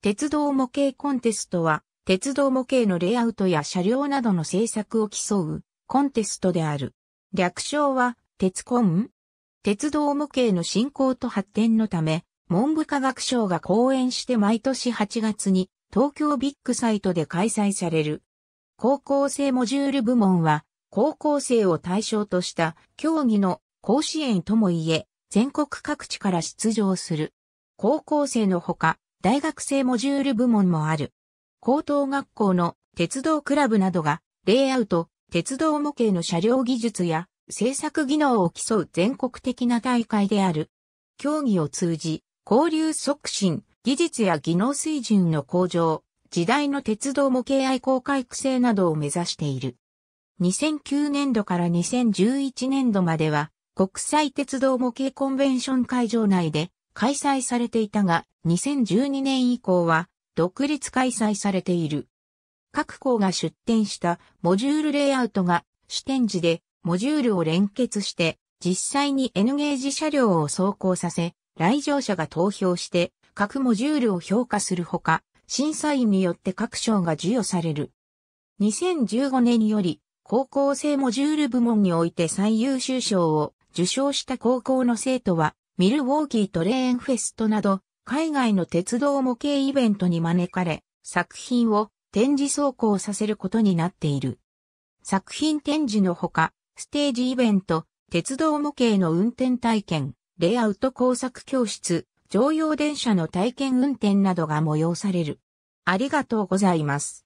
鉄道模型コンテストは、鉄道模型のレイアウトや車両などの製作を競うコンテストである。略称は、鉄コン鉄道模型の振興と発展のため、文部科学省が講演して毎年8月に東京ビッグサイトで開催される。高校生モジュール部門は、高校生を対象とした競技の甲子園ともいえ、全国各地から出場する。高校生のほか、大学生モジュール部門もある。高等学校の鉄道クラブなどが、レイアウト、鉄道模型の車両技術や制作技能を競う全国的な大会である。競技を通じ、交流促進、技術や技能水準の向上、時代の鉄道模型愛好会育成などを目指している。2009年度から2011年度までは、国際鉄道模型コンベンション会場内で、開催されていたが、2012年以降は独立開催されている。各校が出展したモジュールレイアウトが主展示でモジュールを連結して実際に N ゲージ車両を走行させ、来場者が投票して各モジュールを評価するほか、審査員によって各賞が授与される。2015年より高校生モジュール部門において最優秀賞を受賞した高校の生徒はミルウォーキートレーンフェストなど、海外の鉄道模型イベントに招かれ、作品を展示走行させることになっている。作品展示のほか、ステージイベント、鉄道模型の運転体験、レイアウト工作教室、常用電車の体験運転などが催される。ありがとうございます。